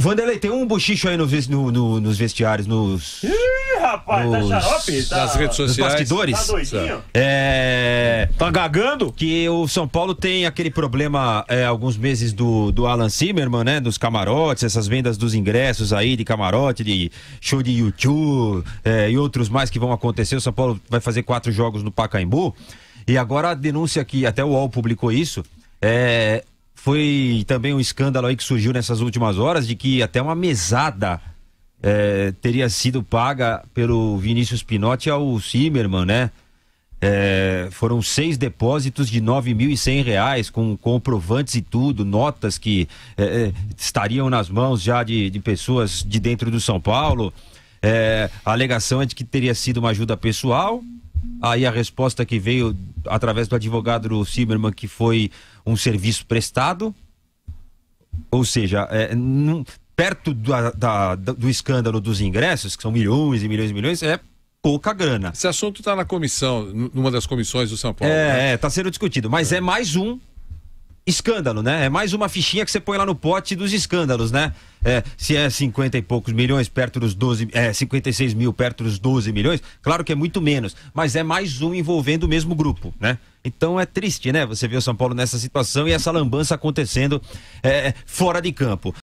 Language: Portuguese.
Vanderlei, tem um bochicho aí no, no, no, nos vestiários, nos. Ih, rapaz, tá nos, tá xarope? Tá, nas redes sociais. Nos bastidores. Tá É. Tá gagando? Que o São Paulo tem aquele problema é, alguns meses do, do Alan Zimmerman, né? Dos camarotes, essas vendas dos ingressos aí de camarote, de show de YouTube é, e outros mais que vão acontecer. O São Paulo vai fazer quatro jogos no Pacaembu. E agora a denúncia que até o UOL publicou isso. É, foi também um escândalo aí que surgiu nessas últimas horas de que até uma mesada é, teria sido paga pelo Vinícius Pinotti ao Zimmermann, né? É, foram seis depósitos de nove mil e cem reais com comprovantes e tudo, notas que é, estariam nas mãos já de, de, pessoas de dentro do São Paulo. a alegação é de que teria sido uma ajuda pessoal Aí a resposta que veio através do advogado do Ciberman que foi um serviço prestado, ou seja, é, perto do da, do escândalo dos ingressos, que são milhões e milhões e milhões, é pouca grana. Esse assunto está na comissão, numa das comissões do São Paulo. É, está né? é, tá sendo discutido, mas é. é mais um escândalo, né? É mais uma fichinha que você põe lá no pote dos escândalos, né? É, se é 50 e poucos milhões perto dos 12, é, 56 mil perto dos 12 milhões, claro que é muito menos, mas é mais um envolvendo o mesmo grupo, né? Então é triste, né? Você vê o São Paulo nessa situação e essa lambança acontecendo é, fora de campo.